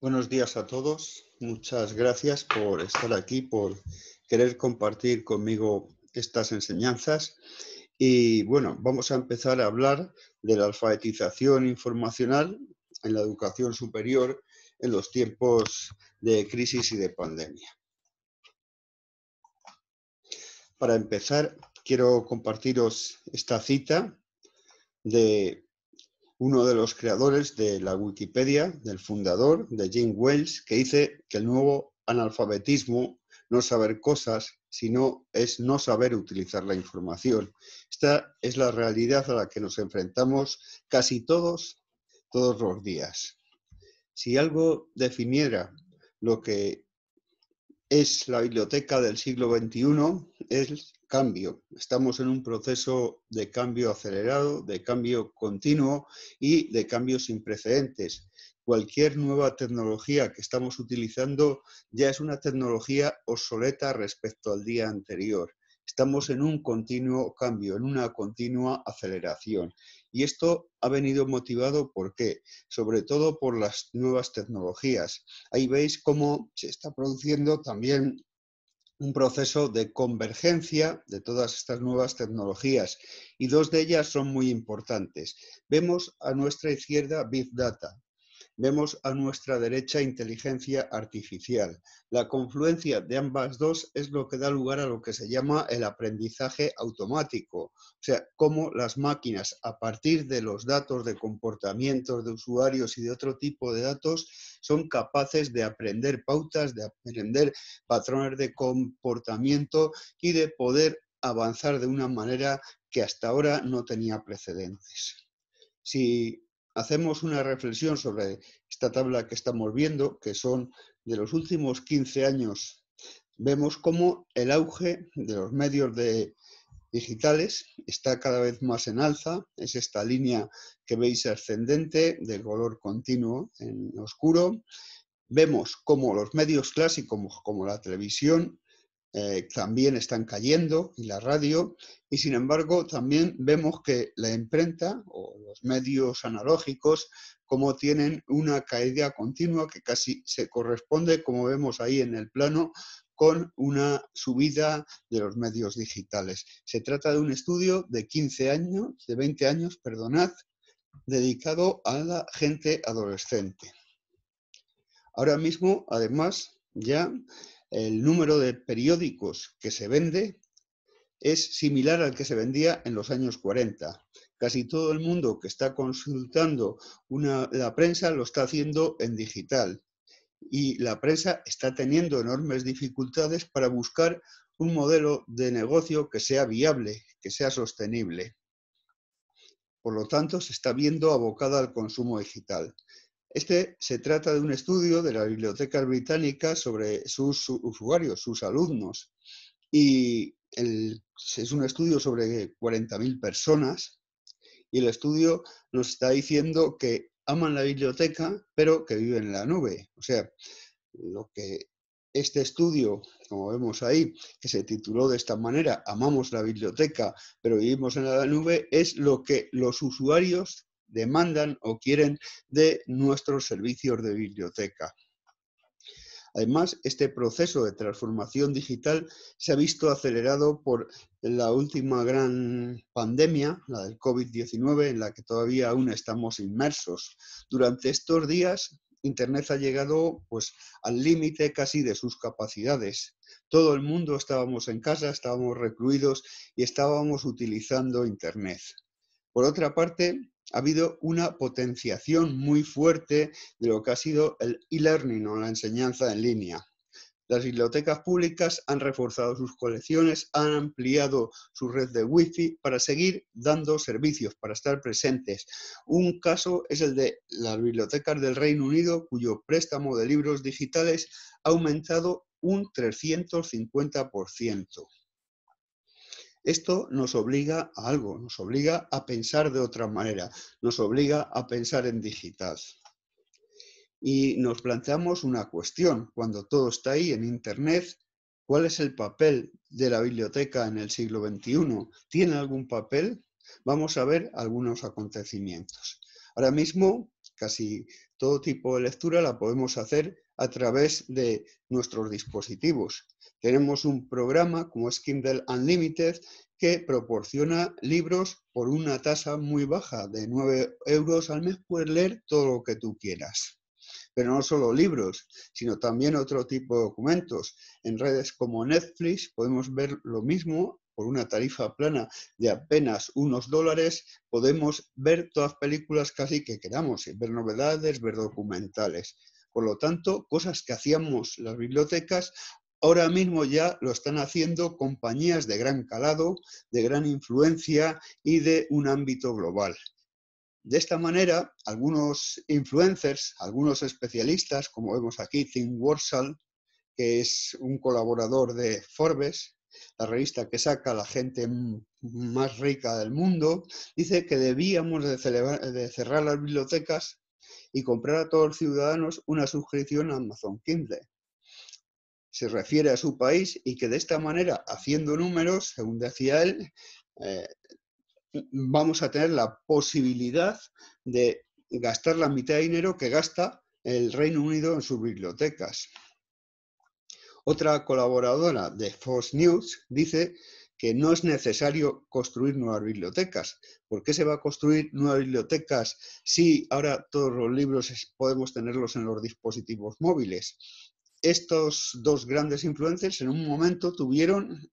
Buenos días a todos. Muchas gracias por estar aquí, por querer compartir conmigo estas enseñanzas. Y bueno, vamos a empezar a hablar de la alfabetización informacional en la educación superior en los tiempos de crisis y de pandemia. Para empezar, quiero compartiros esta cita de uno de los creadores de la Wikipedia, del fundador, de Jim Wells, que dice que el nuevo analfabetismo no saber cosas, sino es no saber utilizar la información. Esta es la realidad a la que nos enfrentamos casi todos, todos los días. Si algo definiera lo que es la biblioteca del siglo XXI, es cambio. Estamos en un proceso de cambio acelerado, de cambio continuo y de cambios sin precedentes. Cualquier nueva tecnología que estamos utilizando ya es una tecnología obsoleta respecto al día anterior. Estamos en un continuo cambio, en una continua aceleración. Y esto ha venido motivado por qué? Sobre todo por las nuevas tecnologías. Ahí veis cómo se está produciendo también un proceso de convergencia de todas estas nuevas tecnologías y dos de ellas son muy importantes. Vemos a nuestra izquierda Big Data, Vemos a nuestra derecha inteligencia artificial. La confluencia de ambas dos es lo que da lugar a lo que se llama el aprendizaje automático, o sea, cómo las máquinas, a partir de los datos de comportamientos de usuarios y de otro tipo de datos, son capaces de aprender pautas, de aprender patrones de comportamiento y de poder avanzar de una manera que hasta ahora no tenía precedentes. Si hacemos una reflexión sobre esta tabla que estamos viendo, que son de los últimos 15 años, vemos cómo el auge de los medios digitales está cada vez más en alza. Es esta línea que veis ascendente de color continuo en oscuro. Vemos cómo los medios clásicos, como la televisión, eh, también están cayendo y la radio, y sin embargo también vemos que la imprenta o los medios analógicos como tienen una caída continua que casi se corresponde, como vemos ahí en el plano, con una subida de los medios digitales. Se trata de un estudio de 15 años, de 20 años, perdonad, dedicado a la gente adolescente. Ahora mismo, además, ya el número de periódicos que se vende es similar al que se vendía en los años 40. Casi todo el mundo que está consultando la prensa lo está haciendo en digital y la prensa está teniendo enormes dificultades para buscar un modelo de negocio que sea viable, que sea sostenible. Por lo tanto, se está viendo abocada al consumo digital. Este se trata de un estudio de la Biblioteca Británica sobre sus usuarios, sus alumnos, y es un estudio sobre 40.000 personas, y el estudio nos está diciendo que aman la biblioteca, pero que viven en la nube. O sea, lo que este estudio, como vemos ahí, que se tituló de esta manera, Amamos la biblioteca, pero vivimos en la nube, es lo que los usuarios demandan o quieren de nuestros servicios de biblioteca. Además, este proceso de transformación digital se ha visto acelerado por la última gran pandemia, la del COVID-19, en la que todavía aún estamos inmersos. Durante estos días, Internet ha llegado pues, al límite casi de sus capacidades. Todo el mundo estábamos en casa, estábamos recluidos y estábamos utilizando Internet. Por otra parte, ha habido una potenciación muy fuerte de lo que ha sido el e-learning o la enseñanza en línea. Las bibliotecas públicas han reforzado sus colecciones, han ampliado su red de Wi-Fi para seguir dando servicios, para estar presentes. Un caso es el de las bibliotecas del Reino Unido, cuyo préstamo de libros digitales ha aumentado un 350%. Esto nos obliga a algo, nos obliga a pensar de otra manera, nos obliga a pensar en digital. Y nos planteamos una cuestión, cuando todo está ahí en Internet, ¿cuál es el papel de la biblioteca en el siglo XXI? ¿Tiene algún papel? Vamos a ver algunos acontecimientos. Ahora mismo casi todo tipo de lectura la podemos hacer a través de nuestros dispositivos. Tenemos un programa como es Kindle Unlimited que proporciona libros por una tasa muy baja de 9 euros al mes. Puedes leer todo lo que tú quieras. Pero no solo libros, sino también otro tipo de documentos. En redes como Netflix podemos ver lo mismo por una tarifa plana de apenas unos dólares, podemos ver todas películas casi que queramos, ver novedades, ver documentales. Por lo tanto, cosas que hacíamos las bibliotecas, ahora mismo ya lo están haciendo compañías de gran calado, de gran influencia y de un ámbito global. De esta manera, algunos influencers, algunos especialistas, como vemos aquí, Tim Warsall, que es un colaborador de Forbes, la revista que saca la gente más rica del mundo, dice que debíamos de, cerrar las bibliotecas y comprar a todos los ciudadanos una suscripción a Amazon Kindle. Se refiere a su país y que de esta manera, haciendo números, según decía él, eh, vamos a tener la posibilidad de gastar la mitad de dinero que gasta el Reino Unido en sus bibliotecas. Otra colaboradora de Fox News dice que no es necesario construir nuevas bibliotecas. ¿Por qué se va a construir nuevas bibliotecas si ahora todos los libros podemos tenerlos en los dispositivos móviles? Estos dos grandes influencers en un momento tuvieron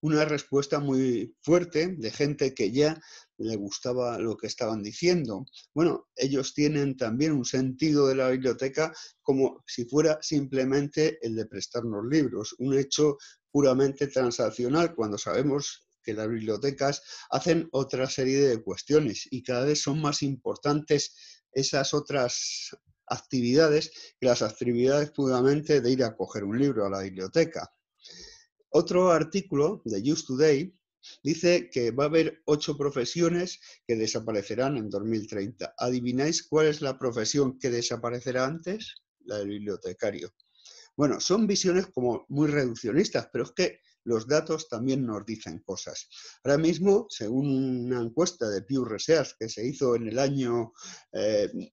una respuesta muy fuerte de gente que ya le gustaba lo que estaban diciendo. Bueno, ellos tienen también un sentido de la biblioteca como si fuera simplemente el de prestarnos libros, un hecho puramente transaccional cuando sabemos que las bibliotecas hacen otra serie de cuestiones y cada vez son más importantes esas otras actividades que las actividades puramente de ir a coger un libro a la biblioteca. Otro artículo de Use Today Dice que va a haber ocho profesiones que desaparecerán en 2030. ¿Adivináis cuál es la profesión que desaparecerá antes? La del bibliotecario. Bueno, son visiones como muy reduccionistas, pero es que los datos también nos dicen cosas. Ahora mismo, según una encuesta de Pew Research que se hizo en el año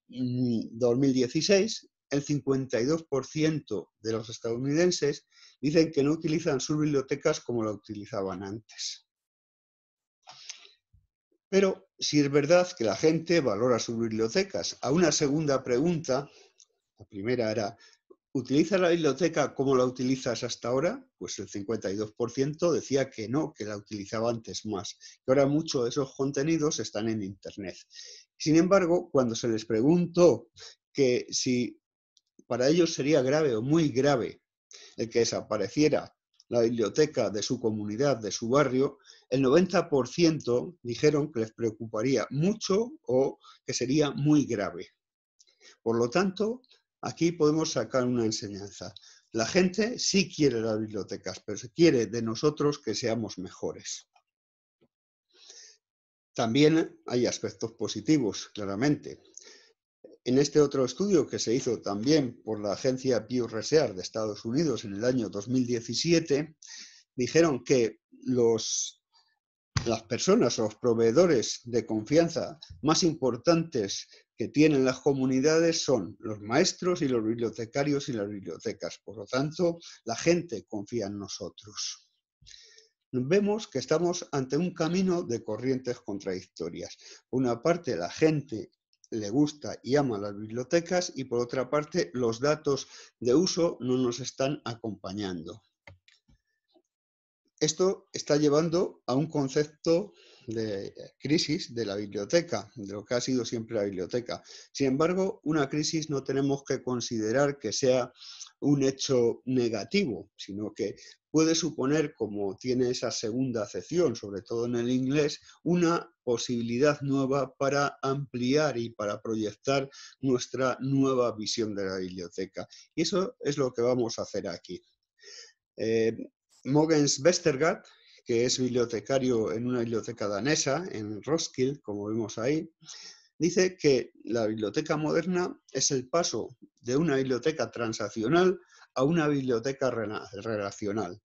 2016, eh, el 52% de los estadounidenses dicen que no utilizan sus bibliotecas como la utilizaban antes. Pero si es verdad que la gente valora sus bibliotecas, a una segunda pregunta, la primera era, ¿utiliza la biblioteca como la utilizas hasta ahora? Pues el 52% decía que no, que la utilizaba antes más. Que ahora muchos de esos contenidos están en Internet. Sin embargo, cuando se les preguntó que si para ellos sería grave o muy grave el que desapareciera la biblioteca de su comunidad, de su barrio, el 90% dijeron que les preocuparía mucho o que sería muy grave. Por lo tanto, aquí podemos sacar una enseñanza. La gente sí quiere las bibliotecas, pero se quiere de nosotros que seamos mejores. También hay aspectos positivos, claramente en este otro estudio que se hizo también por la agencia Pew Research de Estados Unidos en el año 2017, dijeron que los, las personas o los proveedores de confianza más importantes que tienen las comunidades son los maestros y los bibliotecarios y las bibliotecas. Por lo tanto, la gente confía en nosotros. Vemos que estamos ante un camino de corrientes contradictorias. una parte, la gente le gusta y ama las bibliotecas y por otra parte los datos de uso no nos están acompañando. Esto está llevando a un concepto de eh, crisis de la biblioteca, de lo que ha sido siempre la biblioteca. Sin embargo, una crisis no tenemos que considerar que sea un hecho negativo, sino que puede suponer, como tiene esa segunda acepción, sobre todo en el inglés, una posibilidad nueva para ampliar y para proyectar nuestra nueva visión de la biblioteca. Y eso es lo que vamos a hacer aquí. Eh, Mogens Westergaard, que es bibliotecario en una biblioteca danesa, en Roskilde, como vemos ahí, dice que la biblioteca moderna es el paso de una biblioteca transaccional a una biblioteca relacional.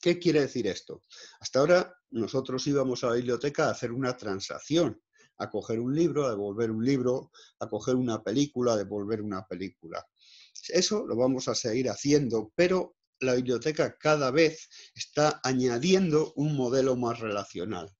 ¿Qué quiere decir esto? Hasta ahora nosotros íbamos a la biblioteca a hacer una transacción, a coger un libro, a devolver un libro, a coger una película, a devolver una película. Eso lo vamos a seguir haciendo, pero la biblioteca cada vez está añadiendo un modelo más relacional.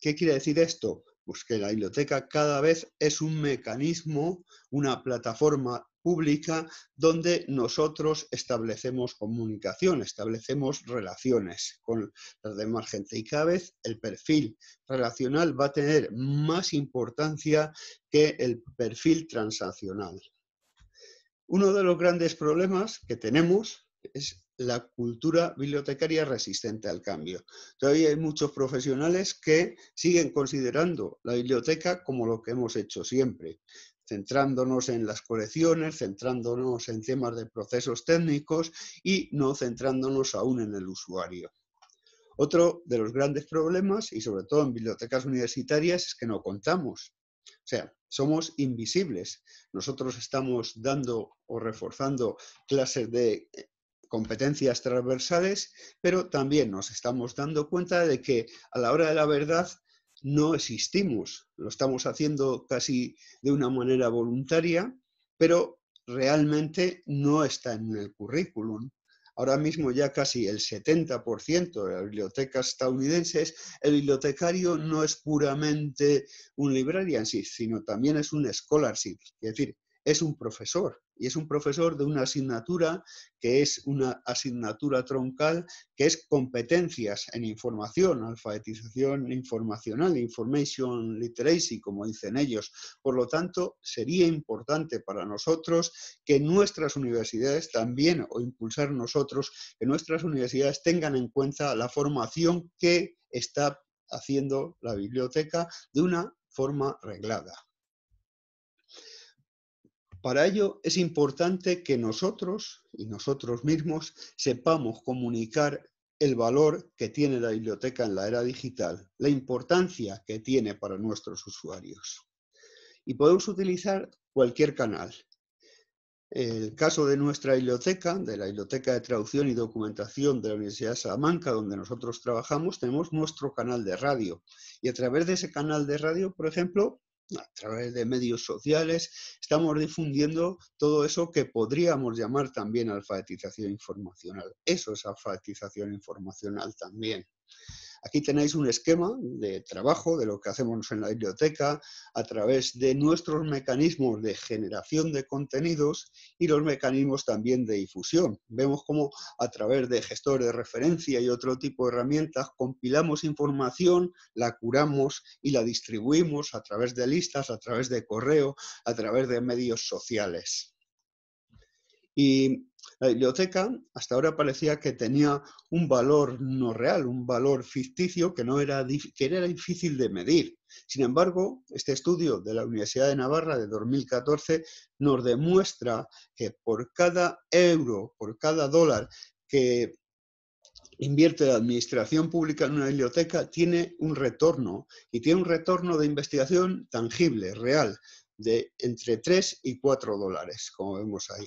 ¿Qué quiere decir esto? Pues que la biblioteca cada vez es un mecanismo, una plataforma pública donde nosotros establecemos comunicación, establecemos relaciones con las demás gente y cada vez el perfil relacional va a tener más importancia que el perfil transaccional. Uno de los grandes problemas que tenemos es la cultura bibliotecaria resistente al cambio. Todavía hay muchos profesionales que siguen considerando la biblioteca como lo que hemos hecho siempre, centrándonos en las colecciones, centrándonos en temas de procesos técnicos y no centrándonos aún en el usuario. Otro de los grandes problemas, y sobre todo en bibliotecas universitarias, es que no contamos. O sea, somos invisibles. Nosotros estamos dando o reforzando clases de competencias transversales, pero también nos estamos dando cuenta de que a la hora de la verdad no existimos. Lo estamos haciendo casi de una manera voluntaria, pero realmente no está en el currículum. Ahora mismo ya casi el 70% de las bibliotecas estadounidenses, el bibliotecario no es puramente un librarian, sino también es un scholarship. Es decir, es un profesor y es un profesor de una asignatura que es una asignatura troncal que es competencias en información, alfabetización informacional, information literacy, como dicen ellos. Por lo tanto, sería importante para nosotros que nuestras universidades también, o impulsar nosotros, que nuestras universidades tengan en cuenta la formación que está haciendo la biblioteca de una forma reglada. Para ello es importante que nosotros y nosotros mismos sepamos comunicar el valor que tiene la biblioteca en la era digital, la importancia que tiene para nuestros usuarios. Y podemos utilizar cualquier canal. En El caso de nuestra biblioteca, de la Biblioteca de Traducción y Documentación de la Universidad de Salamanca, donde nosotros trabajamos, tenemos nuestro canal de radio. Y a través de ese canal de radio, por ejemplo, a través de medios sociales, estamos difundiendo todo eso que podríamos llamar también alfabetización informacional. Eso es alfabetización informacional también. Aquí tenéis un esquema de trabajo de lo que hacemos en la biblioteca a través de nuestros mecanismos de generación de contenidos y los mecanismos también de difusión. Vemos cómo a través de gestores de referencia y otro tipo de herramientas compilamos información, la curamos y la distribuimos a través de listas, a través de correo, a través de medios sociales. Y la biblioteca hasta ahora parecía que tenía un valor no real, un valor ficticio que, no era, era difícil de medir. Sin embargo, este estudio de la Universidad de Navarra de 2014 nos demuestra que por cada euro, por cada dólar que invierte la administración pública en una biblioteca, tiene un retorno y tiene un retorno de investigación tangible, real, de entre 3 y 4 dólares, como vemos ahí.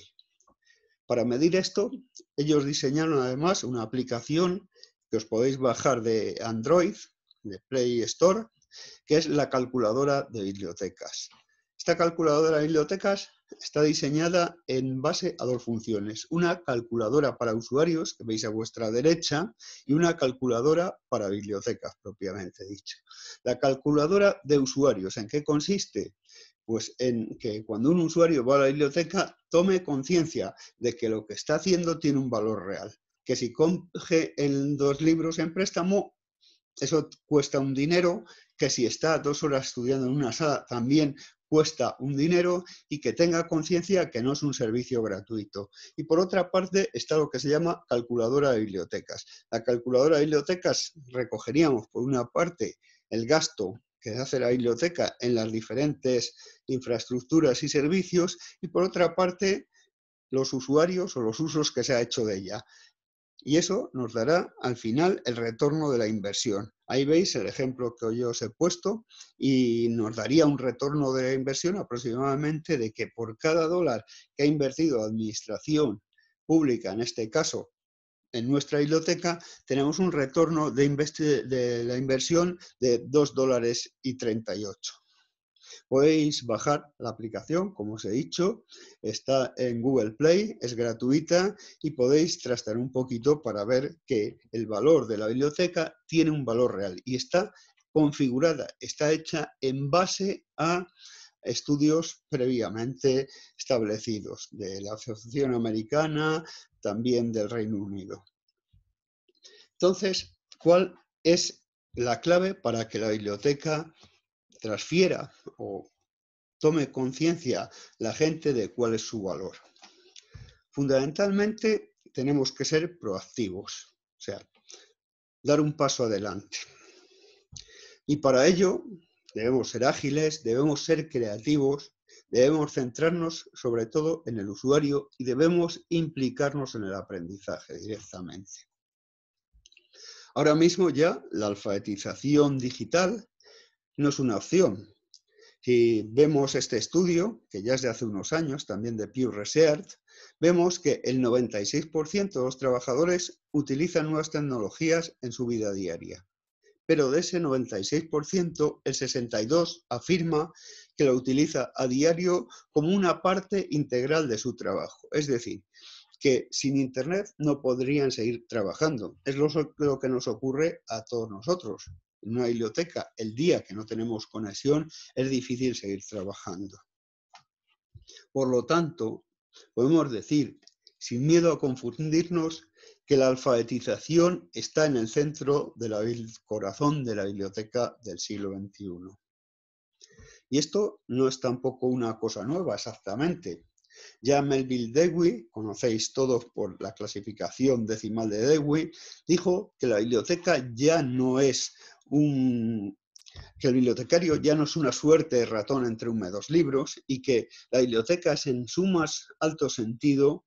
Para medir esto, ellos diseñaron además una aplicación que os podéis bajar de Android, de Play Store, que es la calculadora de bibliotecas. Esta calculadora de bibliotecas está diseñada en base a dos funciones. Una calculadora para usuarios, que veis a vuestra derecha, y una calculadora para bibliotecas, propiamente dicho. La calculadora de usuarios, ¿en qué consiste? pues en que cuando un usuario va a la biblioteca tome conciencia de que lo que está haciendo tiene un valor real. Que si coge en dos libros en préstamo, eso cuesta un dinero, que si está dos horas estudiando en una sala también cuesta un dinero y que tenga conciencia que no es un servicio gratuito. Y por otra parte está lo que se llama calculadora de bibliotecas. La calculadora de bibliotecas recogeríamos por una parte el gasto que hace la biblioteca en las diferentes infraestructuras y servicios, y por otra parte, los usuarios o los usos que se ha hecho de ella. Y eso nos dará al final el retorno de la inversión. Ahí veis el ejemplo que yo os he puesto y nos daría un retorno de la inversión aproximadamente de que por cada dólar que ha invertido administración pública, en este caso en nuestra biblioteca tenemos un retorno de, de la inversión de 2 dólares y 38. Podéis bajar la aplicación, como os he dicho, está en Google Play, es gratuita y podéis trastar un poquito para ver que el valor de la biblioteca tiene un valor real y está configurada, está hecha en base a estudios previamente establecidos de la Asociación Americana, también del Reino Unido. Entonces, ¿cuál es la clave para que la biblioteca transfiera o tome conciencia la gente de cuál es su valor? Fundamentalmente, tenemos que ser proactivos, o sea, dar un paso adelante. Y para ello, debemos ser ágiles, debemos ser creativos, debemos centrarnos sobre todo en el usuario y debemos implicarnos en el aprendizaje directamente. Ahora mismo ya la alfabetización digital no es una opción. Si vemos este estudio, que ya es de hace unos años, también de Pew Research, vemos que el 96% de los trabajadores utilizan nuevas tecnologías en su vida diaria pero de ese 96%, el 62% afirma que lo utiliza a diario como una parte integral de su trabajo. Es decir, que sin Internet no podrían seguir trabajando. Es lo, que nos ocurre a todos nosotros. En una biblioteca, el día que no tenemos conexión, es difícil seguir trabajando. Por lo tanto, podemos decir, sin miedo a confundirnos, que la alfabetización está en el centro del corazón de la biblioteca del siglo XXI. Y esto no es tampoco una cosa nueva exactamente. Ya Melville Dewey, conocéis todos por la clasificación decimal de Dewey, dijo que la biblioteca ya no es un, que el bibliotecario ya no es una suerte de ratón entre húmedos libros y que la biblioteca es en su más alto sentido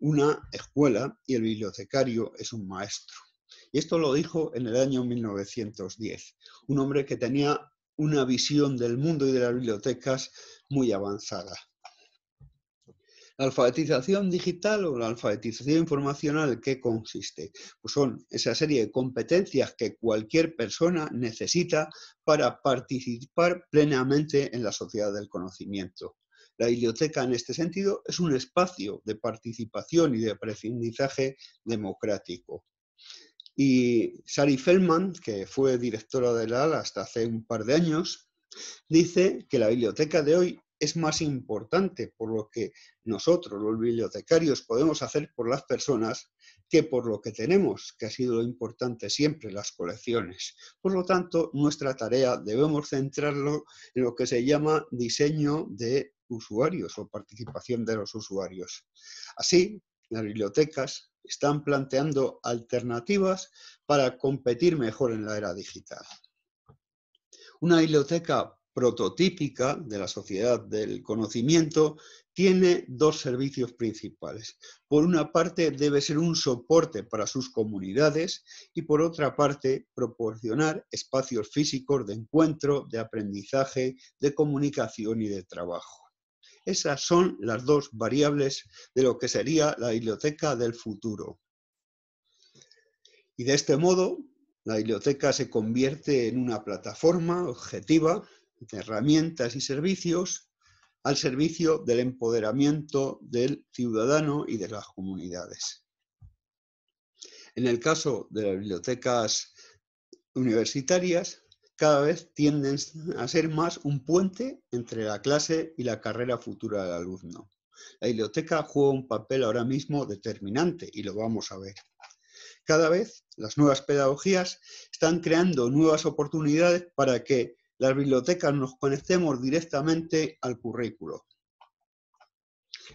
una escuela y el bibliotecario es un maestro. Y esto lo dijo en el año 1910, un hombre que tenía una visión del mundo y de las bibliotecas muy avanzada. La alfabetización digital o la alfabetización informacional, ¿qué consiste? Pues son esa serie de competencias que cualquier persona necesita para participar plenamente en la sociedad del conocimiento. La biblioteca, en este sentido, es un espacio de participación y de aprendizaje democrático. Y Sari Feldman, que fue directora de la hasta hace un par de años, dice que la biblioteca de hoy es más importante por lo que nosotros, los bibliotecarios, podemos hacer por las personas que por lo que tenemos, que ha sido lo importante siempre, las colecciones. Por lo tanto, nuestra tarea debemos centrarlo en lo que se llama diseño de usuarios o participación de los usuarios. Así, las bibliotecas están planteando alternativas para competir mejor en la era digital. Una biblioteca prototípica de la sociedad del conocimiento tiene dos servicios principales. Por una parte, debe ser un soporte para sus comunidades y por otra parte, proporcionar espacios físicos de encuentro, de aprendizaje, de comunicación y de trabajo. Esas son las dos variables de lo que sería la biblioteca del futuro. Y de este modo, la biblioteca se convierte en una plataforma objetiva de herramientas y servicios al servicio del empoderamiento del ciudadano y de las comunidades. En el caso de las bibliotecas universitarias, cada vez tienden a ser más un puente entre la clase y la carrera futura del alumno. La biblioteca juega un papel ahora mismo determinante y lo vamos a ver. Cada vez las nuevas pedagogías están creando nuevas oportunidades para que las bibliotecas nos conectemos directamente al currículo.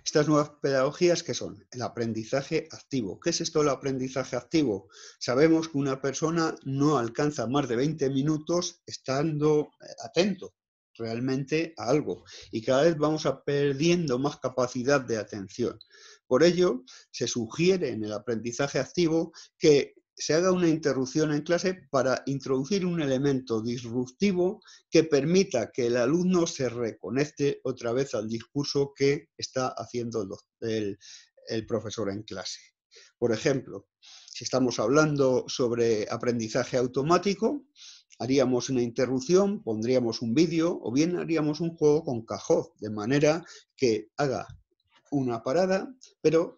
Estas nuevas pedagogías que son el aprendizaje activo. ¿Qué es esto el aprendizaje activo? Sabemos que una persona no alcanza más de 20 minutos estando eh, atento realmente a algo y cada vez vamos a perdiendo más capacidad de atención. Por ello, se sugiere en el aprendizaje activo que se haga una interrupción en clase para introducir un elemento disruptivo que permita que el alumno se reconecte otra vez al discurso que está haciendo el, profesor en clase. Por ejemplo, si estamos hablando sobre aprendizaje automático, haríamos una interrupción, pondríamos un vídeo o bien haríamos un juego con cajón, de manera que haga una parada, pero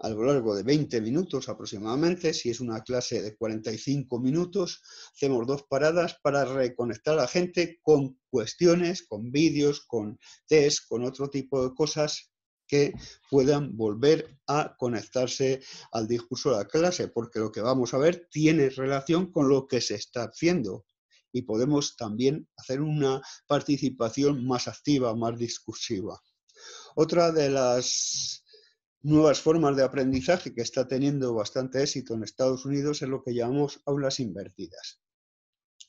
a lo largo de 20 minutos aproximadamente. Si es una clase de 45 minutos, hacemos dos paradas para reconectar a la gente con cuestiones, con vídeos, con test, con otro tipo de cosas que puedan volver a conectarse al discurso de la clase, porque lo que vamos a ver tiene relación con lo que se está haciendo y podemos también hacer una participación más activa, más discursiva. Otra de las nuevas formas de aprendizaje que está teniendo bastante éxito en Estados Unidos es lo que llamamos aulas invertidas.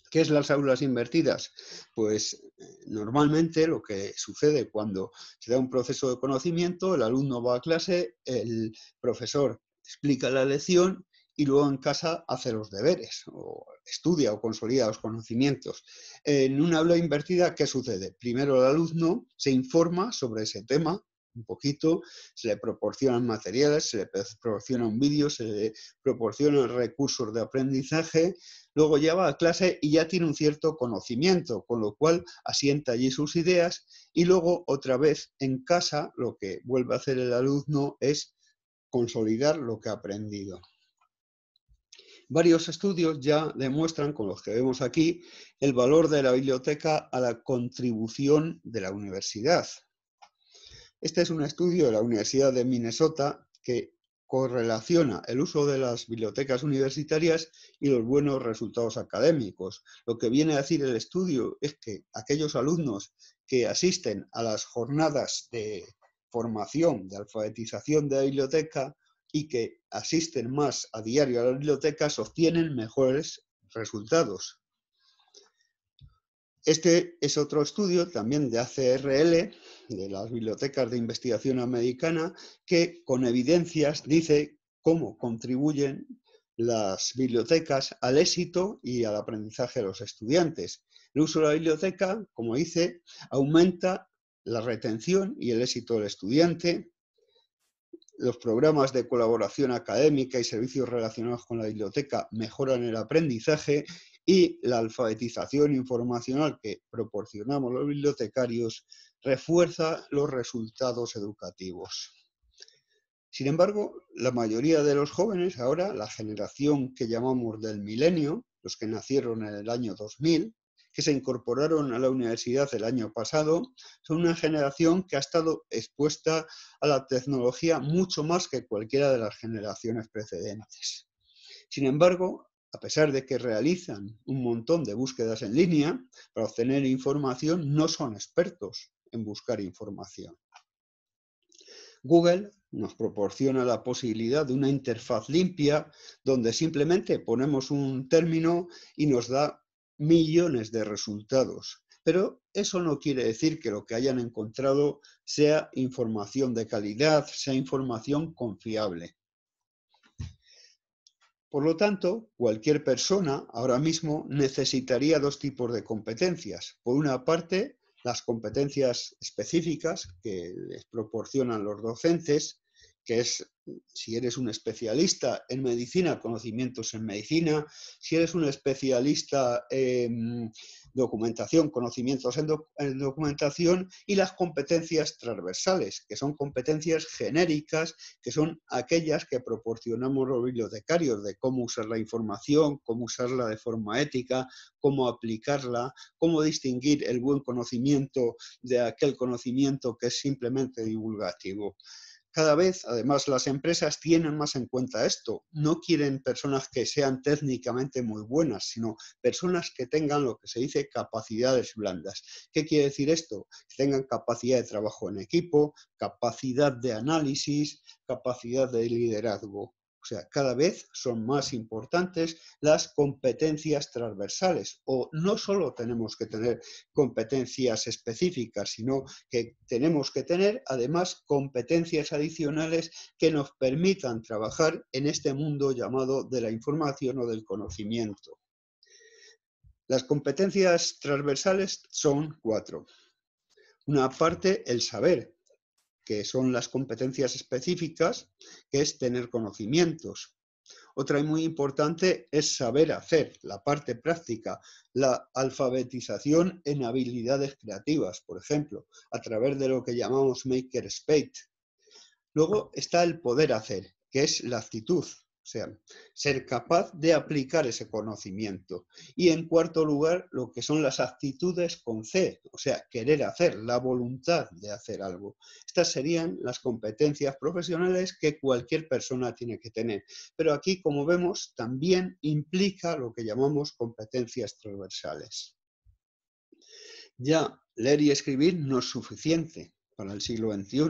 ¿Qué es las aulas invertidas? Pues eh, normalmente lo que sucede cuando se da un proceso de conocimiento, el alumno va a clase, el profesor explica la lección y luego en casa hace los deberes, o estudia o consolida los conocimientos. En una aula invertida, ¿qué sucede? Primero el alumno se informa sobre ese tema, un poquito, se le proporcionan materiales, se le proporciona un vídeo, se le proporcionan recursos de aprendizaje, luego ya va a clase y ya tiene un cierto conocimiento, con lo cual asienta allí sus ideas y luego otra vez en casa lo que vuelve a hacer el alumno es consolidar lo que ha aprendido. Varios estudios ya demuestran, con los que vemos aquí, el valor de la biblioteca a la contribución de la universidad. Este es un estudio de la Universidad de Minnesota que correlaciona el uso de las bibliotecas universitarias y los buenos resultados académicos. Lo que viene a decir el estudio es que aquellos alumnos que asisten a las jornadas de formación, de alfabetización de la biblioteca y que asisten más a diario a la biblioteca, obtienen mejores resultados. Este es otro estudio también de ACRL, de las Bibliotecas de Investigación Americana, que con evidencias dice cómo contribuyen las bibliotecas al éxito y al aprendizaje de los estudiantes. El uso de la biblioteca, como dice, aumenta la retención y el éxito del estudiante. Los programas de colaboración académica y servicios relacionados con la biblioteca mejoran el aprendizaje y la alfabetización informacional que proporcionamos los bibliotecarios refuerza los resultados educativos. Sin embargo, la mayoría de los jóvenes ahora, la generación que llamamos del milenio, los que nacieron en el año 2000, que se incorporaron a la universidad el año pasado, son una generación que ha estado expuesta a la tecnología mucho más que cualquiera de las generaciones precedentes. Sin embargo, a pesar de que realizan un montón de búsquedas en línea para obtener información, no son expertos en buscar información. Google nos proporciona la posibilidad de una interfaz limpia donde simplemente ponemos un término y nos da millones de resultados. Pero eso no quiere decir que lo que hayan encontrado sea información de calidad, sea información confiable. Por lo tanto, cualquier persona ahora mismo necesitaría dos tipos de competencias. Por una parte, las competencias específicas que les proporcionan los docentes, que es si eres un especialista en medicina, conocimientos en medicina, si eres un especialista en documentación, conocimientos en, documentación y las competencias transversales, que son competencias genéricas, que son aquellas que proporcionamos los bibliotecarios de cómo usar la información, cómo usarla de forma ética, cómo aplicarla, cómo distinguir el buen conocimiento de aquel conocimiento que es simplemente divulgativo. Cada vez, además, las empresas tienen más en cuenta esto. No quieren personas que sean técnicamente muy buenas, sino personas que tengan lo que se dice capacidades blandas. ¿Qué quiere decir esto? Que tengan capacidad de trabajo en equipo, capacidad de análisis, capacidad de liderazgo. O sea, cada vez son más importantes las competencias transversales. O no solo tenemos que tener competencias específicas, sino que tenemos que tener además competencias adicionales que nos permitan trabajar en este mundo llamado de la información o del conocimiento. Las competencias transversales son cuatro. Una parte, el saber, que son las competencias específicas, que es tener conocimientos. Otra muy importante es saber hacer, la parte práctica, la alfabetización en habilidades creativas, por ejemplo, a través de lo que llamamos makerspace. Luego está el poder hacer, que es la actitud, sea, ser capaz de aplicar ese conocimiento. Y en cuarto lugar, lo que son las actitudes con C, o sea, querer hacer, la voluntad de hacer algo. Estas serían las competencias profesionales que cualquier persona tiene que tener. Pero aquí, como vemos, también implica lo que llamamos competencias transversales. Ya leer y escribir no es suficiente para el siglo XXI.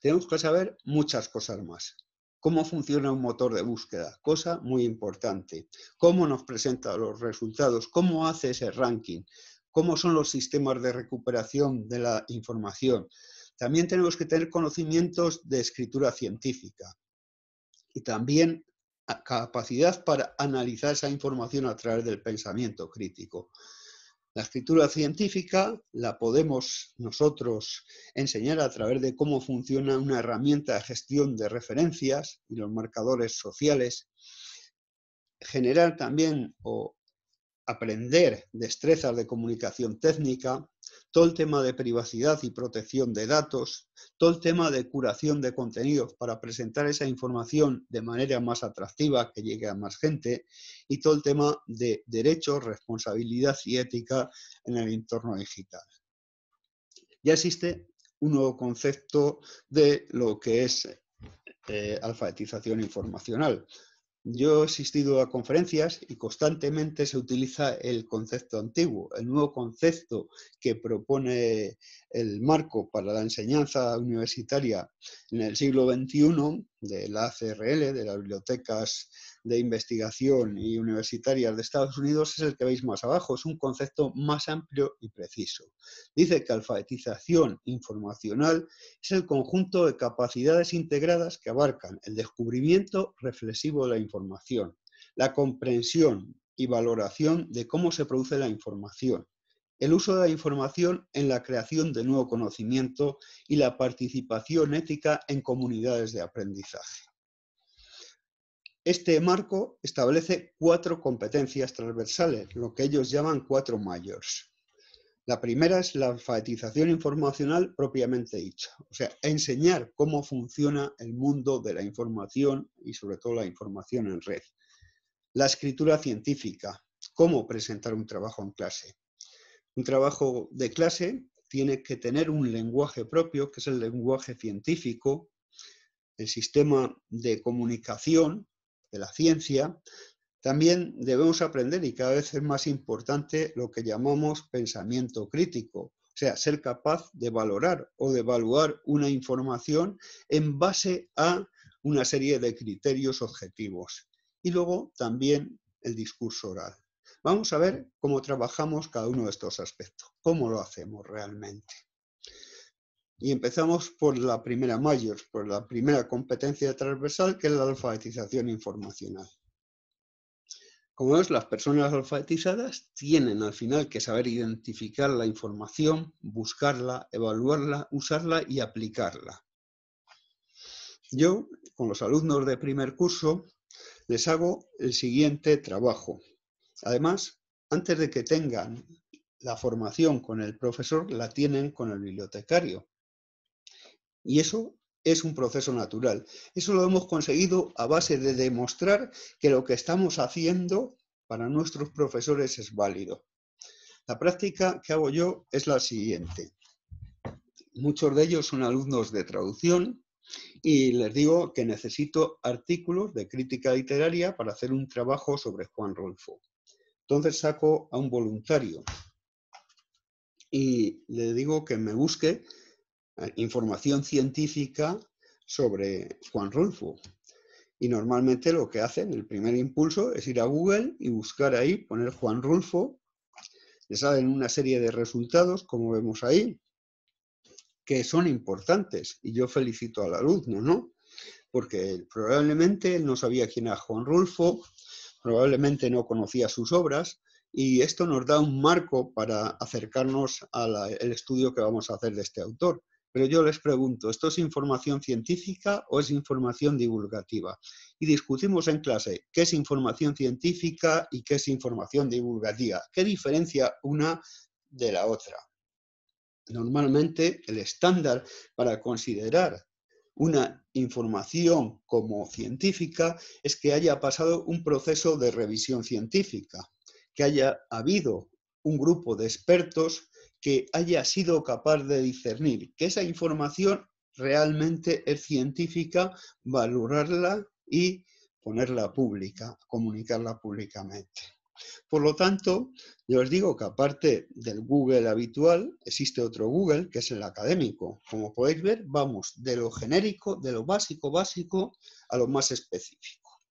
Tenemos que saber muchas cosas más cómo funciona un motor de búsqueda, cosa muy importante, cómo nos presenta los resultados, cómo hace ese ranking, cómo son los sistemas de recuperación de la información. También tenemos que tener conocimientos de escritura científica y también ah, capacidad para analizar esa información a través del pensamiento crítico. La escritura científica la podemos nosotros enseñar a través de cómo funciona una herramienta de gestión de referencias y los marcadores sociales. Generar también o aprender destrezas de comunicación técnica, todo el tema de privacidad y protección de datos, todo el tema de curación de contenidos para presentar esa información de manera más atractiva, que llegue a más gente, y todo el tema de derechos, responsabilidad y ética en el entorno digital. Ya existe un nuevo concepto de lo que es eh, alfabetización informacional, yo he asistido a conferencias y constantemente se utiliza el concepto antiguo, el nuevo concepto que propone el marco para la enseñanza universitaria en el siglo XXI de la ACRL, de las bibliotecas de investigación y universitarias de Estados Unidos es el que veis más abajo, es un concepto más amplio y preciso. Dice que alfabetización informacional es el conjunto de capacidades integradas que abarcan el descubrimiento reflexivo de la información, la comprensión y valoración de cómo se produce la información, el uso de la información en la creación de nuevo conocimiento y la participación ética en comunidades de aprendizaje. Este marco establece cuatro competencias transversales, lo que ellos llaman cuatro mayores. La primera es la alfabetización informacional propiamente dicha, o sea, enseñar cómo funciona el mundo de la información y sobre todo la información en red. La escritura científica, cómo presentar un trabajo en clase. Un trabajo de clase tiene que tener un lenguaje propio, que es el lenguaje científico, el sistema de comunicación, de la ciencia, también debemos aprender, y cada vez es más importante, lo que llamamos pensamiento crítico, o sea, ser capaz de valorar o de evaluar una información en base a una serie de criterios objetivos. Y luego también el discurso oral. Vamos a ver cómo trabajamos cada uno de estos aspectos, cómo lo hacemos realmente. Y empezamos por la primera mayor, por la primera competencia transversal, que es la alfabetización informacional. Como vemos, las personas alfabetizadas tienen al final que saber identificar la información, buscarla, evaluarla, usarla y aplicarla. Yo, con los alumnos de primer curso, les hago el siguiente trabajo. Además, antes de que tengan la formación con el profesor, la tienen con el bibliotecario. Y eso es un proceso natural. Eso lo hemos conseguido a base de demostrar que lo que estamos haciendo para nuestros profesores es válido. La práctica que hago yo es la siguiente. Muchos de ellos son alumnos de traducción y les digo que necesito artículos de crítica literaria para hacer un trabajo sobre Juan Rolfo. Entonces saco a un voluntario y le digo que me busque eh, información científica sobre Juan Rulfo. Y normalmente lo que hacen, el primer impulso, es ir a Google y buscar ahí, poner Juan Rulfo. Les salen una serie de resultados, como vemos ahí, que son importantes. Y yo felicito al alumno, ¿no? Porque probablemente no sabía quién era Juan Rulfo, probablemente no conocía sus obras, y esto nos da un marco para acercarnos al eh, estudio que vamos a hacer de este autor. Pero yo les pregunto, ¿esto es información científica o es información divulgativa? Y discutimos en clase qué es información científica y qué es información divulgativa. ¿Qué diferencia una de la otra? Normalmente el estándar para considerar una información como científica es que haya pasado un proceso de revisión científica, que haya habido un grupo de expertos que haya sido capaz de discernir que esa información realmente es científica, valorarla y ponerla pública, comunicarla públicamente. Por lo tanto, yo os digo que aparte del Google habitual, existe otro Google, que es el académico. Como podéis ver, vamos de lo genérico, de lo básico, básico, a lo más específico.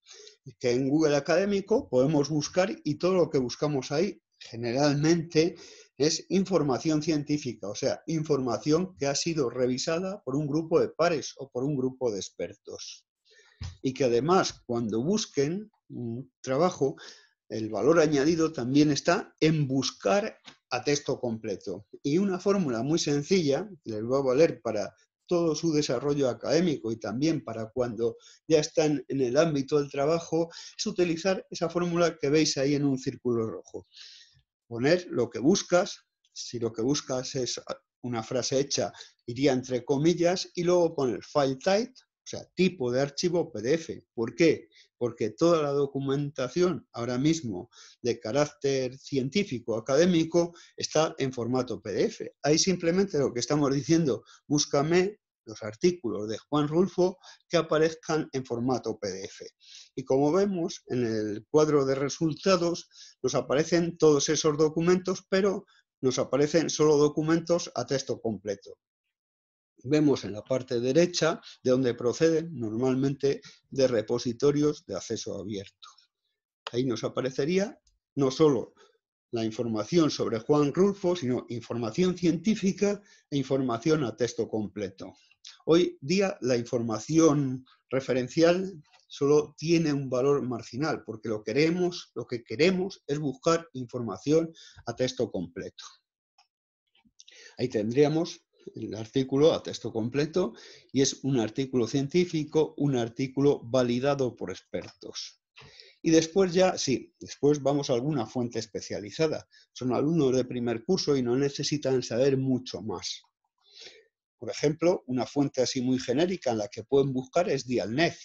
Que en Google académico podemos buscar y todo lo que buscamos ahí generalmente es información científica, o sea, información que ha sido revisada por un grupo de pares o por un grupo de expertos. Y que además, cuando busquen un trabajo, el valor añadido también está en buscar a texto completo. Y una fórmula muy sencilla, que les va a valer para todo su desarrollo académico y también para cuando ya están en el ámbito del trabajo, es utilizar esa fórmula que veis ahí en un círculo rojo poner lo que buscas, si lo que buscas es una frase hecha, iría entre comillas, y luego poner file type, o sea, tipo de archivo PDF. ¿Por qué? Porque toda la documentación ahora mismo de carácter científico, académico, está en formato PDF. Ahí simplemente lo que estamos diciendo, búscame los artículos de Juan Rulfo que aparezcan en formato PDF. Y como vemos en el cuadro de resultados, nos aparecen todos esos documentos, pero nos aparecen solo documentos a texto completo. Vemos en la parte derecha de donde proceden normalmente de repositorios de acceso abierto. Ahí nos aparecería no solo la información sobre Juan Rulfo, sino información científica e información a texto completo. Hoy día la información referencial solo tiene un valor marginal, porque lo, queremos, lo que queremos es buscar información a texto completo. Ahí tendríamos el artículo a texto completo y es un artículo científico, un artículo validado por expertos. Y después ya, sí, después vamos a alguna fuente especializada. Son alumnos de primer curso y no necesitan saber mucho más. Por ejemplo, una fuente así muy genérica en la que pueden buscar es Dialnet.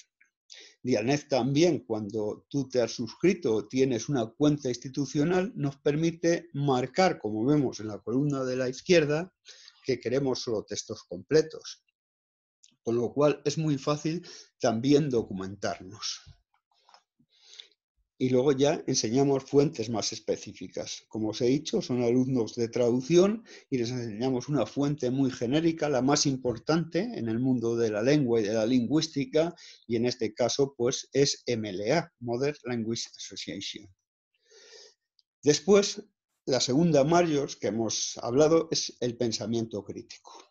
Dialnet también, cuando tú te has suscrito o tienes una cuenta institucional, nos permite marcar, como vemos en la columna de la izquierda, que queremos solo textos completos. Con lo cual es muy fácil también documentarnos y luego ya enseñamos fuentes más específicas. Como os he dicho, son alumnos de traducción y les enseñamos una fuente muy genérica, la más importante en el mundo de la lengua y de la lingüística, y en este caso pues es MLA, Modern Language Association. Después, la segunda mayor que hemos hablado es el pensamiento crítico.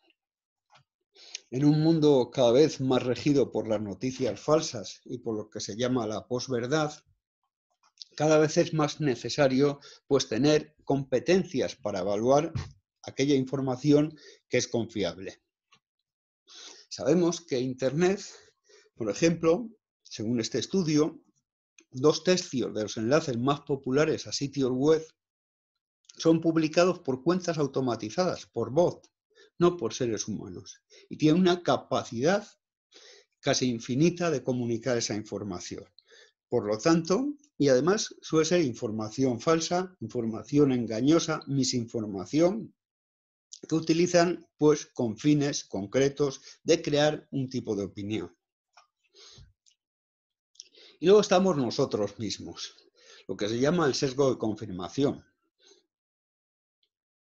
En un mundo cada vez más regido por las noticias falsas y por lo que se llama la posverdad, cada vez es más necesario pues tener competencias para evaluar aquella información que es confiable. Sabemos que Internet, por ejemplo, según este estudio, dos tercios de los enlaces más populares a sitios web son publicados por cuentas automatizadas, por voz no por seres humanos. Y tiene una capacidad casi infinita de comunicar esa información. Por lo tanto, y además suele ser información falsa, información engañosa, misinformación, que utilizan pues con fines concretos de crear un tipo de opinión. Y luego estamos nosotros mismos, lo que se llama el sesgo de confirmación.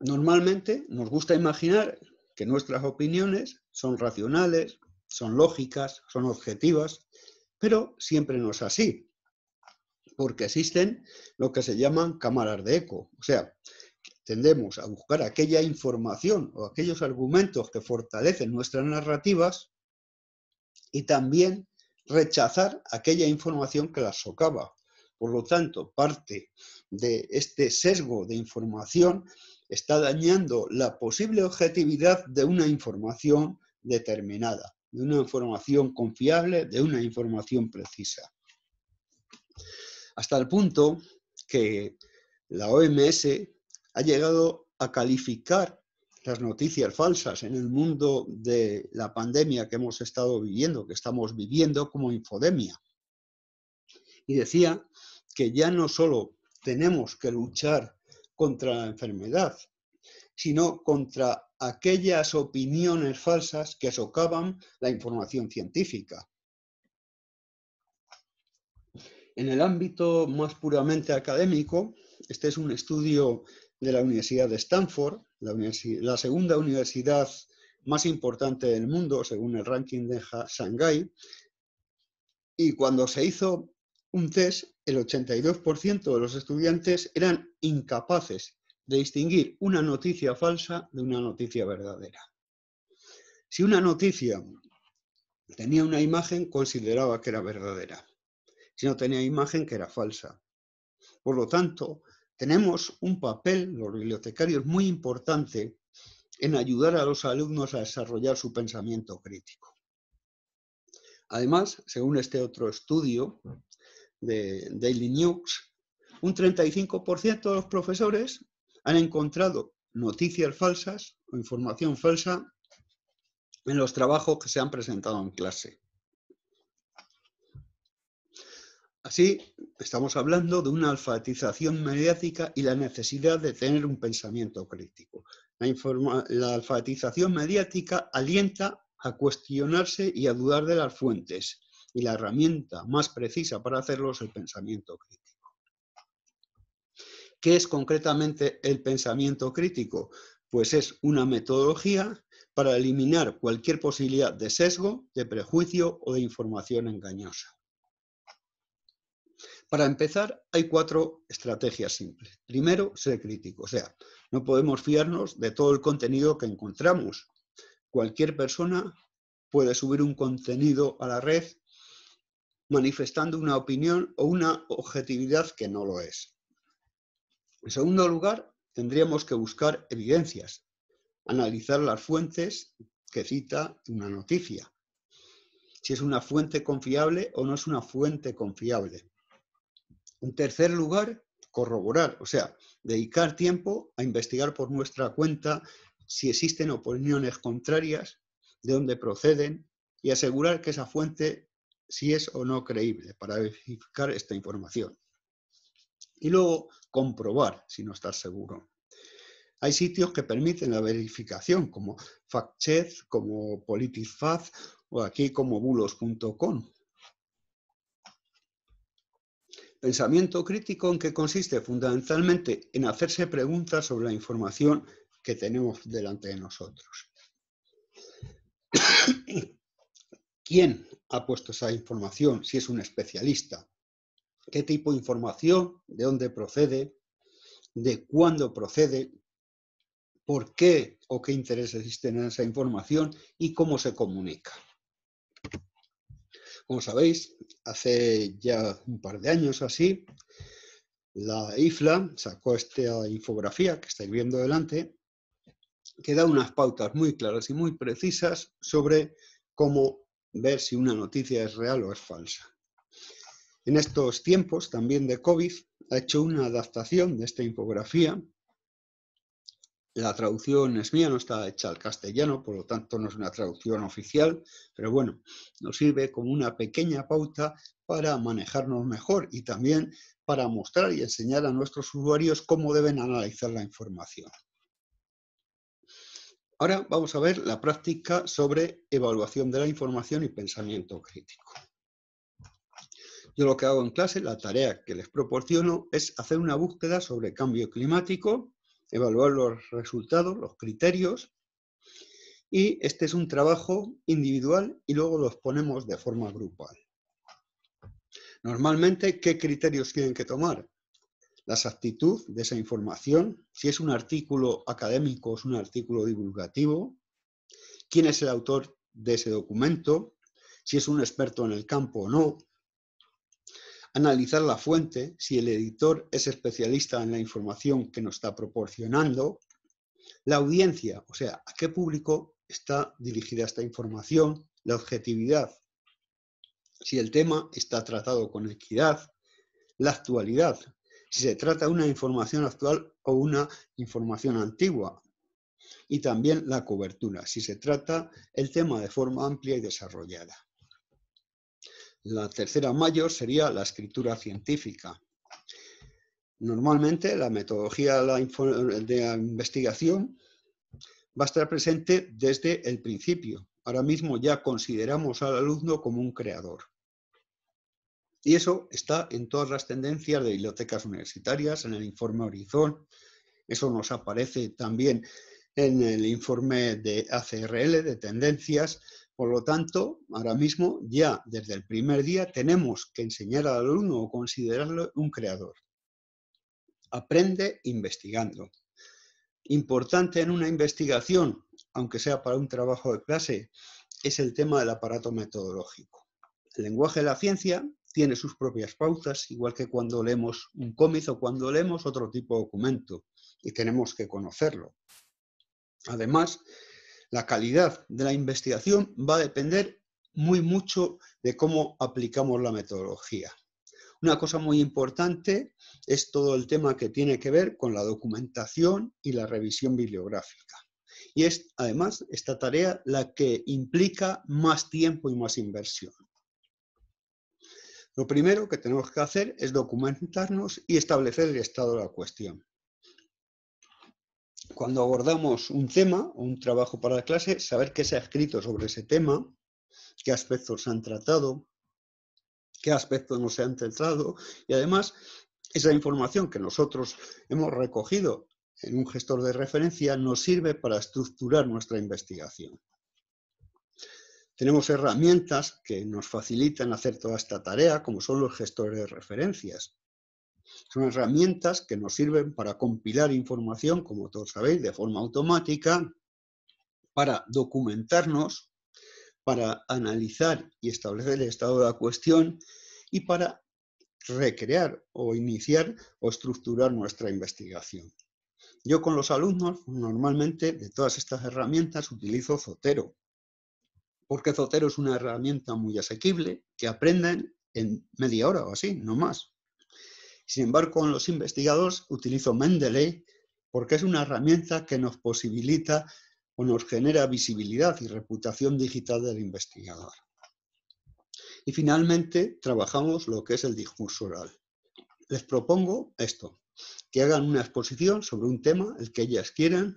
Normalmente nos gusta imaginar que nuestras opiniones son racionales, son lógicas, son objetivas, pero siempre no es así porque existen lo que se llaman cámaras de eco. O sea, tendemos a buscar aquella información o aquellos argumentos que fortalecen nuestras narrativas y también rechazar aquella información que las socava. Por lo tanto, parte de este sesgo de información está dañando la posible objetividad de una información determinada, de una información confiable, de una información precisa hasta el punto que la OMS ha llegado a calificar las noticias falsas en el mundo de la pandemia que hemos estado viviendo, que estamos viviendo como infodemia. Y decía que ya no solo tenemos que luchar contra la enfermedad, sino contra aquellas opiniones falsas que socavan la información científica. En el ámbito más puramente académico, este es un estudio de la Universidad de Stanford, la, segunda universidad más importante del mundo, según el ranking de Shanghai, Y cuando se hizo un test, el 82% de los estudiantes eran incapaces de distinguir una noticia falsa de una noticia verdadera. Si una noticia tenía una imagen, consideraba que era verdadera no tenía imagen que era falsa. Por lo tanto, tenemos un papel, los bibliotecarios, muy importante en ayudar a los alumnos a desarrollar su pensamiento crítico. Además, según este otro estudio de Daily News, un 35% de los profesores han encontrado noticias falsas o información falsa en los trabajos que se han presentado en clase. Así, estamos hablando de una alfabetización mediática y la necesidad de tener un pensamiento crítico. La, alfabetización mediática alienta a cuestionarse y a dudar de las fuentes, y la herramienta más precisa para hacerlo es el pensamiento crítico. ¿Qué es concretamente el pensamiento crítico? Pues es una metodología para eliminar cualquier posibilidad de sesgo, de prejuicio o de información engañosa. Para empezar, hay cuatro estrategias simples. Primero, ser crítico, o sea, no podemos fiarnos de todo el contenido que encontramos. Cualquier persona puede subir un contenido a la red manifestando una opinión o una objetividad que no lo es. En segundo lugar, tendríamos que buscar evidencias, analizar las fuentes que cita una noticia, si es una fuente confiable o no es una fuente confiable. En tercer lugar, corroborar, o sea, dedicar tiempo a investigar por nuestra cuenta si existen opiniones contrarias, de dónde proceden y asegurar que esa fuente si es o no creíble para verificar esta información. Y luego comprobar si no estás seguro. Hay sitios que permiten la verificación, como FactCheck, como Politifaz, o aquí como bulos.com, Pensamiento crítico en que consiste fundamentalmente en hacerse preguntas sobre la información que tenemos delante de nosotros. ¿Quién ha puesto esa información? Si es un especialista. ¿Qué tipo de información? ¿De dónde procede? ¿De cuándo procede? ¿Por qué o qué interés existen en esa información? ¿Y cómo se comunica? Como sabéis, hace ya un par de años así, la IFLA sacó esta infografía que estáis viendo delante, que da unas pautas muy claras y muy precisas sobre cómo ver si una noticia es real o es falsa. En estos tiempos también de COVID, ha hecho una adaptación de esta infografía la traducción es mía, no está hecha al castellano, por lo tanto no es una traducción oficial, pero bueno, nos sirve como una pequeña pauta para manejarnos mejor y también para mostrar y enseñar a nuestros usuarios cómo deben analizar la información. Ahora vamos a ver la práctica sobre evaluación de la información y pensamiento crítico. Yo lo que hago en clase, la tarea que les proporciono, es hacer una búsqueda sobre cambio climático evaluar los resultados, los criterios, y este es un trabajo individual y luego los ponemos de forma grupal. Normalmente, ¿qué criterios tienen que tomar? La exactitud de esa información, si es un artículo académico, es un artículo divulgativo, quién es el autor de ese documento, si es un experto en el campo o no, analizar la fuente, si el editor es especialista en la información que nos está proporcionando, la audiencia, o sea, a qué público está dirigida esta información, la objetividad, si el tema está tratado con equidad, la actualidad, si se trata de una información actual o una información antigua, y también la cobertura, si se trata el tema de forma amplia y desarrollada. La tercera mayor sería la escritura científica. Normalmente la metodología de la investigación va a estar presente desde el principio. Ahora mismo ya consideramos al alumno como un creador. Y eso está en todas las tendencias de bibliotecas universitarias, en el informe Horizon, eso nos aparece también en el informe de ACRL, de tendencias, por lo tanto, ahora mismo, ya desde el primer día, tenemos que enseñar al alumno o considerarlo un creador. Aprende investigando. Importante en una investigación, aunque sea para un trabajo de clase, es el tema del aparato metodológico. El lenguaje de la ciencia tiene sus propias pautas, igual que cuando leemos un cómic o cuando leemos otro tipo de documento, y tenemos que conocerlo. Además, la calidad de la investigación va a depender muy mucho de cómo aplicamos la metodología. Una cosa muy importante es todo el tema que tiene que ver con la documentación y la revisión bibliográfica. Y es además esta tarea la que implica más tiempo y más inversión. Lo primero que tenemos que hacer es documentarnos y establecer el estado de la cuestión cuando abordamos un tema o un trabajo para la clase, saber qué se ha escrito sobre ese tema, qué aspectos se han tratado, qué aspectos no se han tratado y además esa información que nosotros hemos recogido en un gestor de referencia nos sirve para estructurar nuestra investigación. Tenemos herramientas que nos facilitan hacer toda esta tarea, como son los gestores de referencias. Son herramientas que nos sirven para compilar información, como todos sabéis, de forma automática, para documentarnos, para analizar y establecer el estado de la cuestión y para recrear o iniciar o estructurar nuestra investigación. Yo con los alumnos normalmente de todas estas herramientas utilizo Zotero, porque Zotero es una herramienta muy asequible que aprenden en media hora o así, no más. Sin embargo, en los investigadores utilizo Mendeley porque es una herramienta que nos posibilita o nos genera visibilidad y reputación digital del investigador. Y finalmente, trabajamos lo que es el discurso oral. Les propongo esto, que hagan una exposición sobre un tema, el que ellas quieran,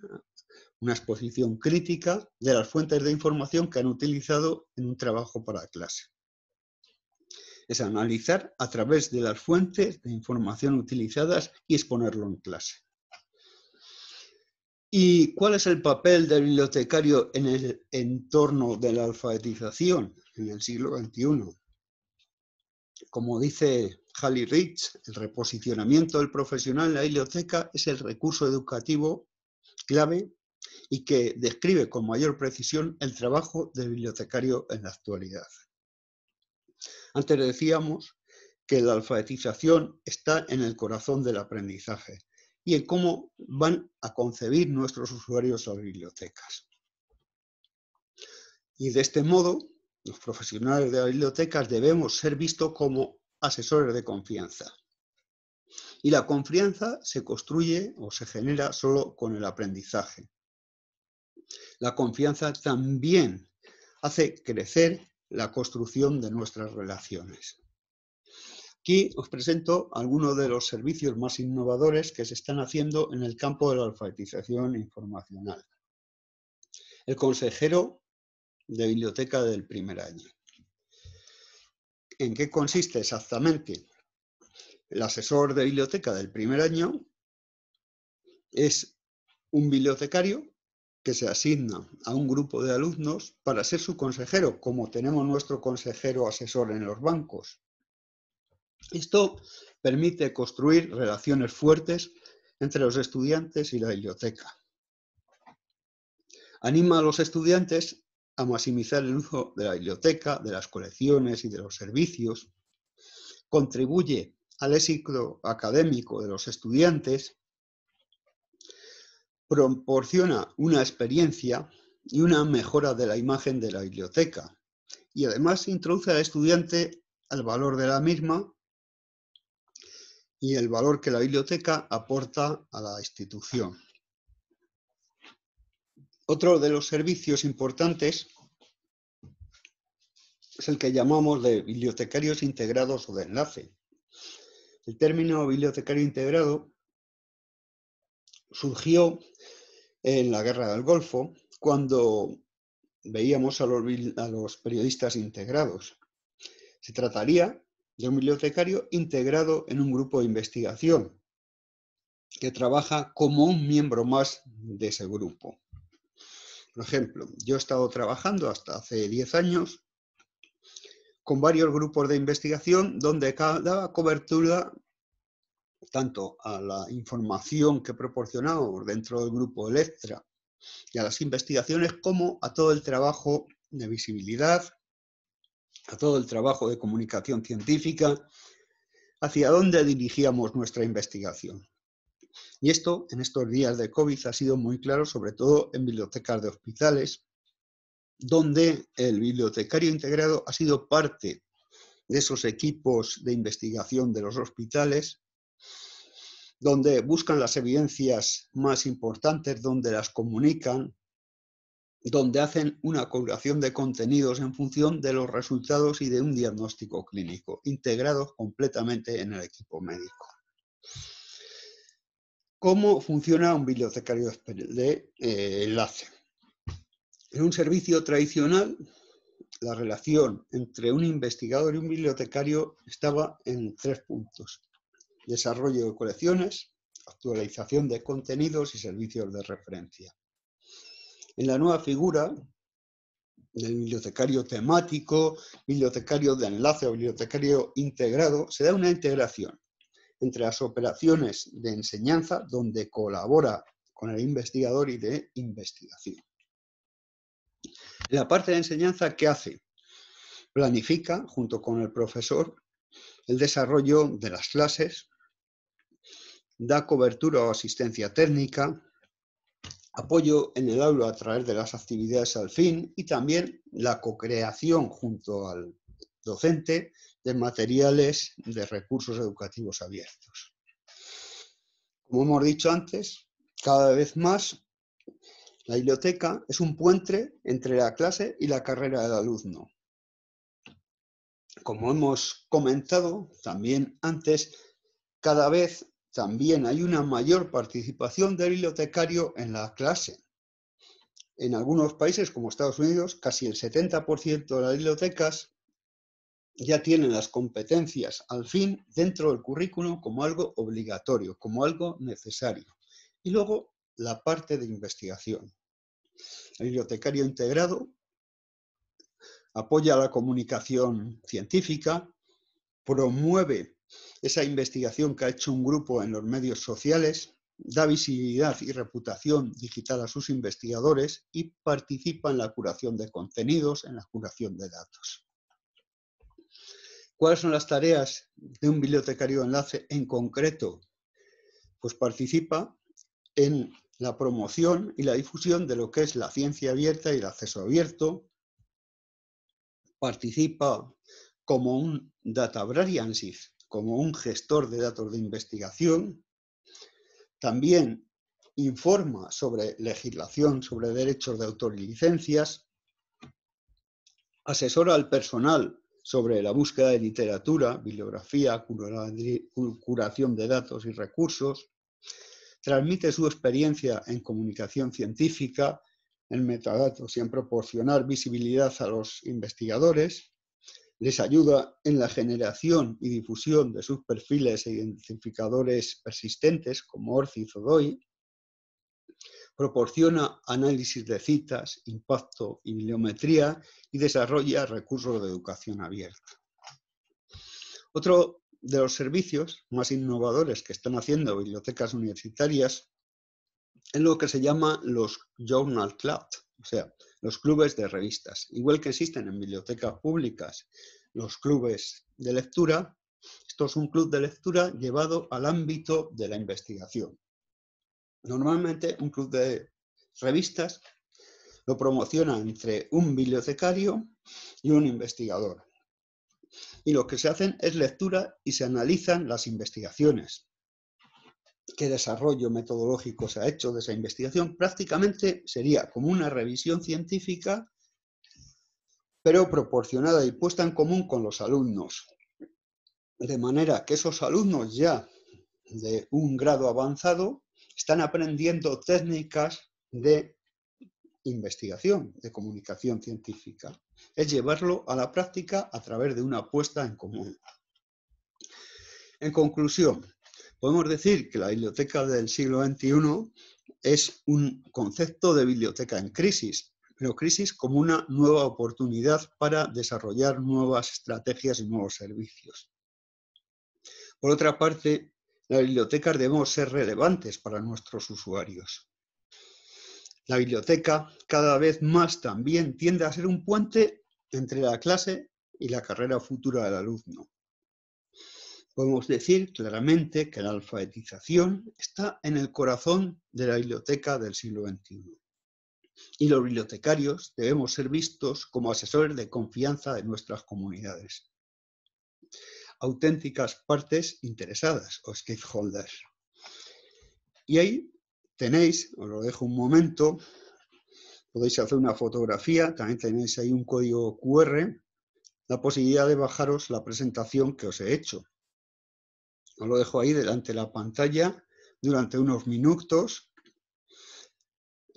una exposición crítica de las fuentes de información que han utilizado en un trabajo para clase es analizar a través de las fuentes de información utilizadas y exponerlo en clase. ¿Y cuál es el papel del bibliotecario en el entorno de la alfabetización en el siglo XXI? Como dice Halley Rich, el reposicionamiento del profesional en la biblioteca es el recurso educativo clave y que describe con mayor precisión el trabajo del bibliotecario en la actualidad. Antes decíamos que la alfabetización está en el corazón del aprendizaje y en cómo van a concebir nuestros usuarios las bibliotecas. Y de este modo, los profesionales de las bibliotecas debemos ser vistos como asesores de confianza. Y la confianza se construye o se genera solo con el aprendizaje. La confianza también hace crecer la construcción de nuestras relaciones. Aquí os presento algunos de los servicios más innovadores que se están haciendo en el campo de la alfabetización informacional. El consejero de biblioteca del primer año. ¿En qué consiste exactamente? El asesor de biblioteca del primer año es un bibliotecario que se asigna a un grupo de alumnos para ser su consejero, como tenemos nuestro consejero asesor en los bancos. Esto permite construir relaciones fuertes entre los estudiantes y la biblioteca. Anima a los estudiantes a maximizar el uso de la biblioteca, de las colecciones y de los servicios. Contribuye al éxito académico de los estudiantes proporciona una experiencia y una mejora de la imagen de la biblioteca. Y además introduce al estudiante al valor de la misma y el valor que la biblioteca aporta a la institución. Otro de los servicios importantes es el que llamamos de bibliotecarios integrados o de enlace. El término bibliotecario integrado surgió en la guerra del Golfo, cuando veíamos a los, periodistas integrados. Se trataría de un bibliotecario integrado en un grupo de investigación que trabaja como un miembro más de ese grupo. Por ejemplo, yo he estado trabajando hasta hace 10 años con varios grupos de investigación donde cada cobertura tanto a la información que proporcionamos dentro del grupo Electra y a las investigaciones, como a todo el trabajo de visibilidad, a todo el trabajo de comunicación científica, hacia dónde dirigíamos nuestra investigación. Y esto, en estos días de COVID, ha sido muy claro, sobre todo en bibliotecas de hospitales, donde el bibliotecario integrado ha sido parte de esos equipos de investigación de los hospitales donde buscan las evidencias más importantes, donde las comunican, donde hacen una curación de contenidos en función de los resultados y de un diagnóstico clínico, integrados completamente en el equipo médico. ¿Cómo funciona un bibliotecario de eh, enlace? En un servicio tradicional, la relación entre un investigador y un bibliotecario estaba en tres puntos desarrollo de colecciones, actualización de contenidos y servicios de referencia. En la nueva figura del bibliotecario temático, bibliotecario de enlace o bibliotecario integrado, se da una integración entre las operaciones de enseñanza, donde colabora con el investigador y de investigación. la parte de enseñanza, que hace? Planifica, junto con el profesor, el desarrollo de las clases, da cobertura o asistencia técnica, apoyo en el aula a través de las actividades al fin y también la co-creación junto al docente de materiales de recursos educativos abiertos. Como hemos dicho antes, cada vez más la biblioteca es un puente entre la clase y la carrera del alumno. Como hemos comentado también antes, cada vez también hay una mayor participación del bibliotecario en la clase. En algunos países, como Estados Unidos, casi el 70% de las bibliotecas ya tienen las competencias al fin dentro del currículo como algo obligatorio, como algo necesario. Y luego la parte de investigación. El bibliotecario integrado apoya la comunicación científica, promueve esa investigación que ha hecho un grupo en los medios sociales da visibilidad y reputación digital a sus investigadores y participa en la curación de contenidos, en la curación de datos. ¿Cuáles son las tareas de un bibliotecario de enlace en concreto? Pues participa en la promoción y la difusión de lo que es la ciencia abierta y el acceso abierto. Participa como un data brariansis como un gestor de datos de investigación. También informa sobre legislación, sobre derechos de autor y licencias. Asesora al personal sobre la búsqueda de literatura, bibliografía, curación de datos y recursos. Transmite su experiencia en comunicación científica, en metadatos y en proporcionar visibilidad a los investigadores les ayuda en la generación y difusión de sus perfiles e identificadores persistentes como ORCI y proporciona análisis de citas, impacto y bibliometría y desarrolla recursos de educación abierta. Otro de los servicios más innovadores que están haciendo bibliotecas universitarias es lo que se llama los Journal Cloud, o sea, los clubes de revistas. Igual que existen en bibliotecas públicas los clubes de lectura, esto es un club de lectura llevado al ámbito de la investigación. Normalmente un club de revistas lo promociona entre un bibliotecario y un investigador. Y lo que se hacen es lectura y se analizan las investigaciones, qué desarrollo metodológico se ha hecho de esa investigación, prácticamente sería como una revisión científica, pero proporcionada y puesta en común con los alumnos. De manera que esos alumnos ya de un grado avanzado están aprendiendo técnicas de investigación, de comunicación científica. Es llevarlo a la práctica a través de una puesta en común. En conclusión, Podemos decir que la biblioteca del siglo XXI es un concepto de biblioteca en crisis, pero crisis como una nueva oportunidad para desarrollar nuevas estrategias y nuevos servicios. Por otra parte, las bibliotecas debemos ser relevantes para nuestros usuarios. La biblioteca cada vez más también tiende a ser un puente entre la clase y la carrera futura del alumno. Podemos decir claramente que la alfabetización está en el corazón de la biblioteca del siglo XXI. Y los bibliotecarios debemos ser vistos como asesores de confianza de nuestras comunidades. Auténticas partes interesadas o stakeholders. Y ahí tenéis, os lo dejo un momento, podéis hacer una fotografía, también tenéis ahí un código QR, la posibilidad de bajaros la presentación que os he hecho, os lo dejo ahí delante de la pantalla durante unos minutos.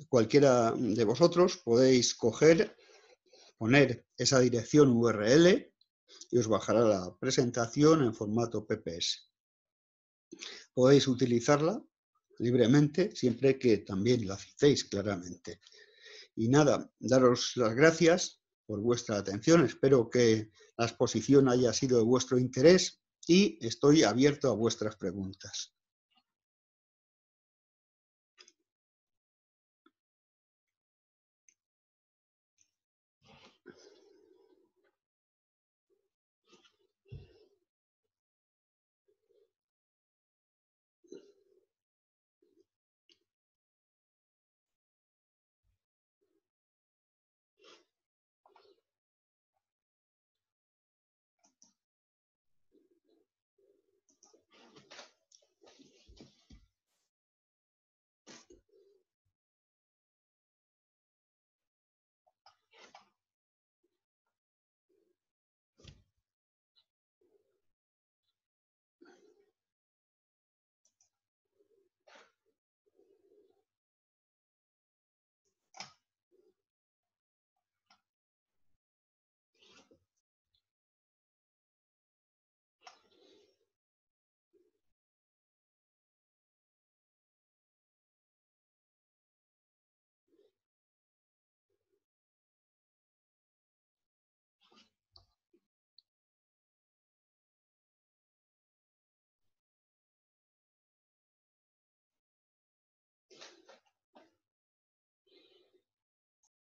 Cualquiera de vosotros podéis coger, poner esa dirección URL y os bajará la presentación en formato PPS. Podéis utilizarla libremente siempre que también la citéis claramente. Y nada, daros las gracias por vuestra atención. Espero que la exposición haya sido de vuestro interés y estoy abierto a vuestras preguntas.